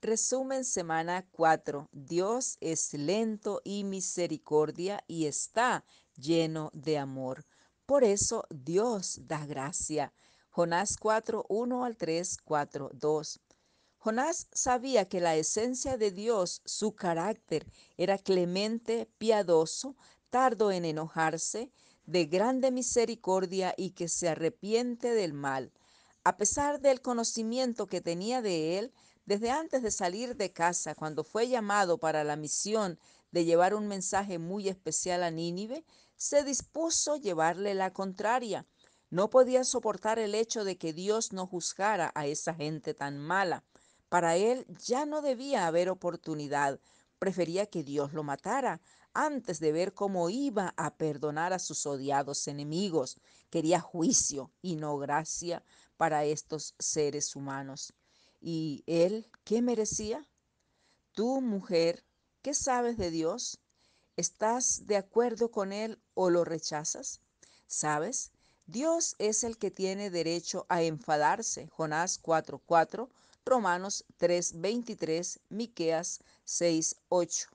Resumen semana 4. Dios es lento y misericordia y está lleno de amor. Por eso Dios da gracia. Jonás 4, 1 al 3, 4, 2. Jonás sabía que la esencia de Dios, su carácter, era clemente, piadoso, tardo en enojarse, de grande misericordia y que se arrepiente del mal. A pesar del conocimiento que tenía de él, desde antes de salir de casa, cuando fue llamado para la misión de llevar un mensaje muy especial a Nínive, se dispuso llevarle la contraria. No podía soportar el hecho de que Dios no juzgara a esa gente tan mala. Para él ya no debía haber oportunidad. Prefería que Dios lo matara antes de ver cómo iba a perdonar a sus odiados enemigos. Quería juicio y no gracia para estos seres humanos. ¿Y él qué merecía? Tú, mujer, ¿qué sabes de Dios? ¿Estás de acuerdo con él o lo rechazas? ¿Sabes? Dios es el que tiene derecho a enfadarse. Jonás 4:4, Romanos 3:23, Miqueas 6:8.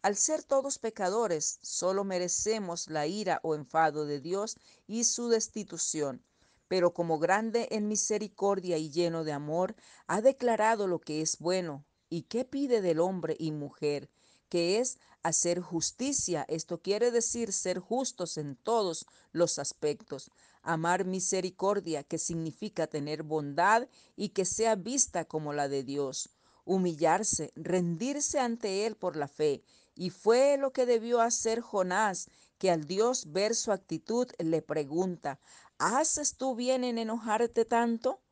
Al ser todos pecadores, solo merecemos la ira o enfado de Dios y su destitución pero como grande en misericordia y lleno de amor, ha declarado lo que es bueno y qué pide del hombre y mujer, que es hacer justicia. Esto quiere decir ser justos en todos los aspectos. Amar misericordia, que significa tener bondad y que sea vista como la de Dios. Humillarse, rendirse ante Él por la fe. Y fue lo que debió hacer Jonás, que al Dios ver su actitud le pregunta, ¿Haces tú bien en enojarte tanto?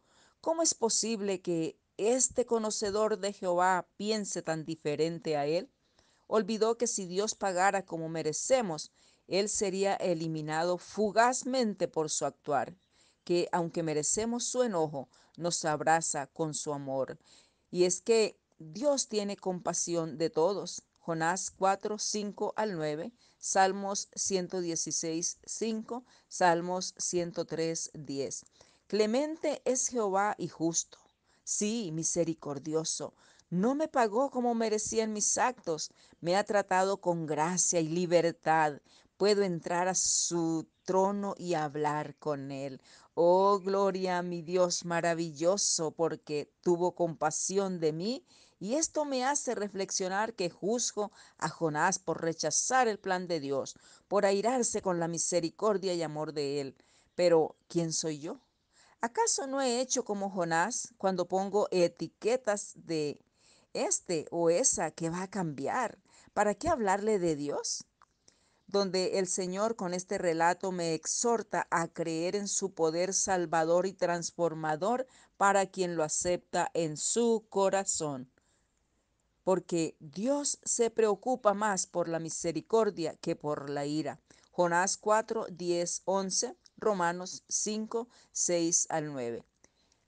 ¿Cómo es posible que este conocedor de Jehová piense tan diferente a él? Olvidó que si Dios pagara como merecemos, él sería eliminado fugazmente por su actuar, que aunque merecemos su enojo, nos abraza con su amor. Y es que Dios tiene compasión de todos. Jonás 4, 5 al 9, Salmos 116, 5, Salmos 103, 10. Clemente es Jehová y justo, sí, misericordioso. No me pagó como merecían mis actos, me ha tratado con gracia y libertad. Puedo entrar a su trono y hablar con él. Oh, gloria a mi Dios maravilloso, porque tuvo compasión de mí. Y esto me hace reflexionar que juzgo a Jonás por rechazar el plan de Dios, por airarse con la misericordia y amor de Él. Pero, ¿quién soy yo? ¿Acaso no he hecho como Jonás cuando pongo etiquetas de este o esa que va a cambiar? ¿Para qué hablarle de Dios? donde el Señor con este relato me exhorta a creer en su poder salvador y transformador para quien lo acepta en su corazón. Porque Dios se preocupa más por la misericordia que por la ira. Jonás 4, 10, 11, Romanos 5, 6 al 9.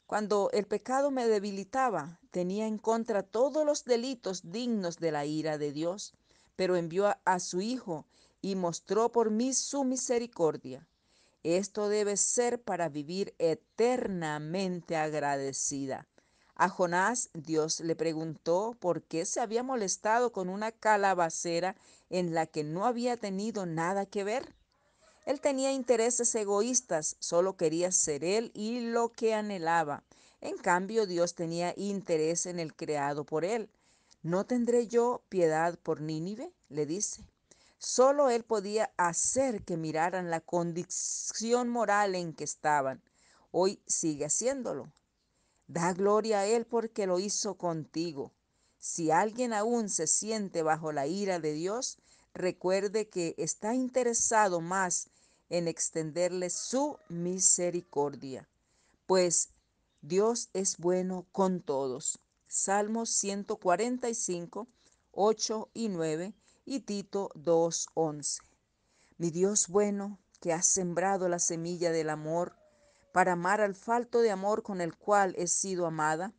Cuando el pecado me debilitaba, tenía en contra todos los delitos dignos de la ira de Dios, pero envió a, a su Hijo, y mostró por mí su misericordia. Esto debe ser para vivir eternamente agradecida. A Jonás Dios le preguntó por qué se había molestado con una calabacera en la que no había tenido nada que ver. Él tenía intereses egoístas, solo quería ser él y lo que anhelaba. En cambio, Dios tenía interés en el creado por él. ¿No tendré yo piedad por Nínive? le dice. Solo él podía hacer que miraran la condición moral en que estaban. Hoy sigue haciéndolo. Da gloria a él porque lo hizo contigo. Si alguien aún se siente bajo la ira de Dios, recuerde que está interesado más en extenderle su misericordia, pues Dios es bueno con todos. Salmos 145, 8 y 9 y Tito 2.11. Mi Dios bueno, que has sembrado la semilla del amor para amar al falto de amor con el cual he sido amada.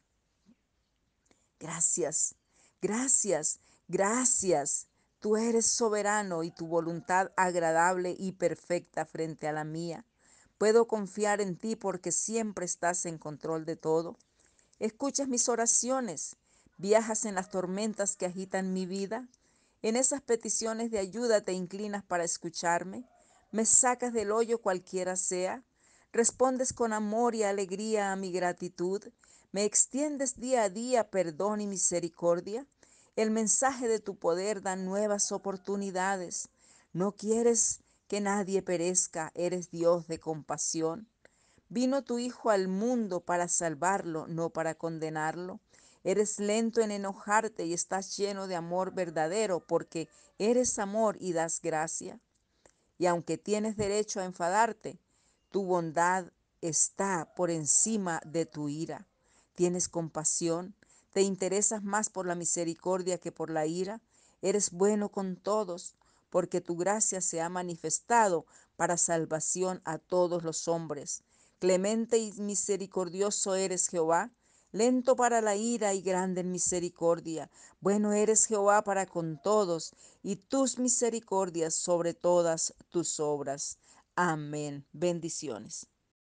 Gracias, gracias, gracias. Tú eres soberano y tu voluntad agradable y perfecta frente a la mía. Puedo confiar en ti porque siempre estás en control de todo. Escuchas mis oraciones, viajas en las tormentas que agitan mi vida en esas peticiones de ayuda te inclinas para escucharme, me sacas del hoyo cualquiera sea, respondes con amor y alegría a mi gratitud, me extiendes día a día perdón y misericordia, el mensaje de tu poder da nuevas oportunidades, no quieres que nadie perezca, eres Dios de compasión. Vino tu Hijo al mundo para salvarlo, no para condenarlo. Eres lento en enojarte y estás lleno de amor verdadero porque eres amor y das gracia. Y aunque tienes derecho a enfadarte, tu bondad está por encima de tu ira. Tienes compasión, te interesas más por la misericordia que por la ira. Eres bueno con todos, porque tu gracia se ha manifestado para salvación a todos los hombres. Clemente y misericordioso eres Jehová, lento para la ira y grande en misericordia. Bueno eres Jehová para con todos, y tus misericordias sobre todas tus obras. Amén. Bendiciones.